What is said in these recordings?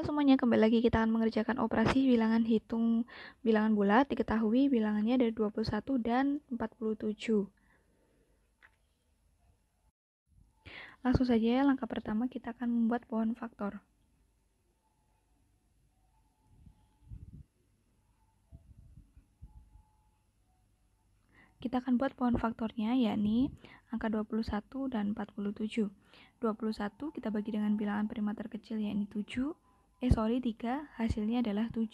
Halo semuanya, kembali lagi kita akan mengerjakan operasi bilangan hitung bilangan bulat. Diketahui bilangannya ada 21 dan 47. Langsung saja langkah pertama kita akan membuat pohon faktor. Kita akan buat pohon faktornya yakni angka 21 dan 47. 21 kita bagi dengan bilangan prima terkecil yakni 7 eh sorry 3 hasilnya adalah 7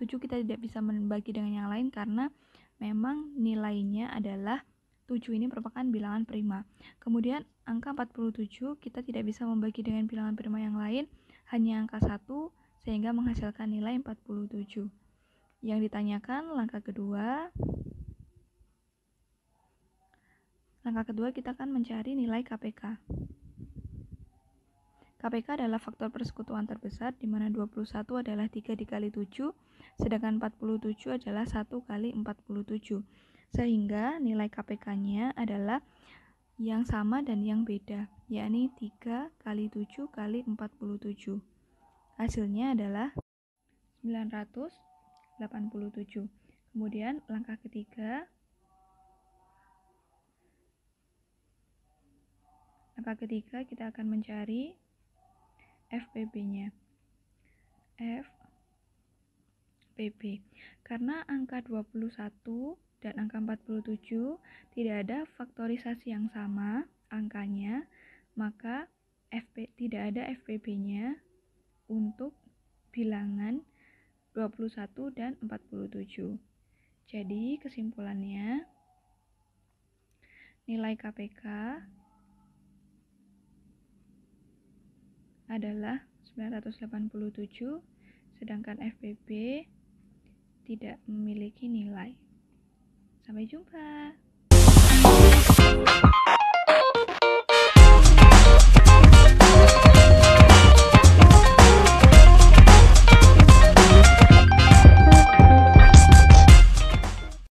7 kita tidak bisa membagi dengan yang lain karena memang nilainya adalah 7 ini merupakan bilangan prima kemudian angka 47 kita tidak bisa membagi dengan bilangan prima yang lain hanya angka 1 sehingga menghasilkan nilai 47 yang ditanyakan langkah kedua langkah kedua kita akan mencari nilai KPK KPK adalah faktor persekutuan terbesar di mana 21 adalah 3 dikali 7 sedangkan 47 adalah 1 kali 47 sehingga nilai KPK-nya adalah yang sama dan yang beda yakni 3 kali 7 kali 47 hasilnya adalah 987 kemudian langkah ketiga Langkah ketiga, kita akan mencari FPB-nya. FPB. Karena angka 21 dan angka 47 tidak ada faktorisasi yang sama angkanya, maka FP, tidak ada FPB-nya untuk bilangan 21 dan 47. Jadi kesimpulannya nilai KPK adalah 987 sedangkan FPB tidak memiliki nilai. Sampai jumpa.